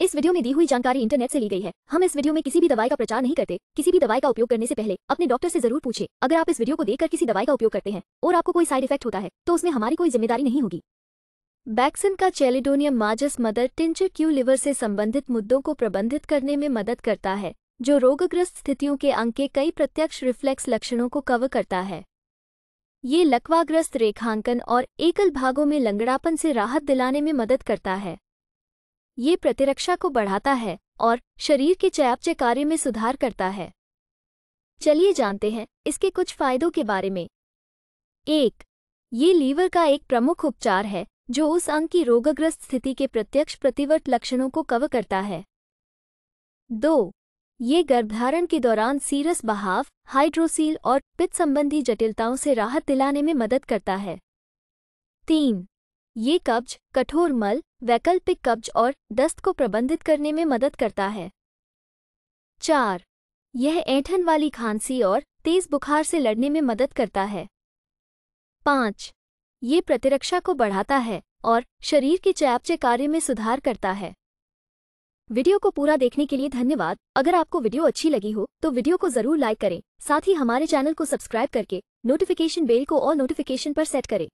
इस वीडियो में दी हुई जानकारी इंटरनेट से ली गई है हम इस वीडियो में किसी भी दवाई का प्रचार नहीं करते किसी भी दवाई का उपयोग करने से पहले अपने डॉक्टर से जरूर पूछे अगर आप इस वीडियो को देखकर किसी दवाई का उपयोग करते हैं और आपको कोई साइड इफेक्ट होता है तो उसमें हमारी कोई जिम्मेदारी नहीं होगी बैक्सिन का chelidonium majus mother tincture Q liver से संबंधित मुद्दों को प्रबंधित करने में मदद करता है जो रोगग्रस्त स्थितियों के अंक के कई प्रत्यक्ष रिफ्लेक्स लक्षणों को कवर करता है ये लकवाग्रस्त रेखांकन और एकल भागों में लंगड़ापन से राहत दिलाने में मदद करता है ये प्रतिरक्षा को बढ़ाता है और शरीर के चयापचय कार्य में सुधार करता है चलिए जानते हैं इसके कुछ फायदों के बारे में एक ये लीवर का एक प्रमुख उपचार है जो उस अंग की रोगग्रस्त स्थिति के प्रत्यक्ष प्रतिवर्त लक्षणों को कवर करता है दो ये गर्भधारण के दौरान सीरस बहाव हाइड्रोसील और पित्त संबंधी जटिलताओं से राहत दिलाने में मदद करता है तीन ये कब्ज कठोर मल वैकल्पिक कब्ज और दस्त को प्रबंधित करने में मदद करता है चार यह ऐठन वाली खांसी और तेज बुखार से लड़ने में मदद करता है पाँच ये प्रतिरक्षा को बढ़ाता है और शरीर के चयापचय कार्य में सुधार करता है वीडियो को पूरा देखने के लिए धन्यवाद अगर आपको वीडियो अच्छी लगी हो तो वीडियो को जरूर लाइक करें साथ ही हमारे चैनल को सब्सक्राइब करके नोटिफिकेशन बेल को और नोटिफिकेशन पर सेट करें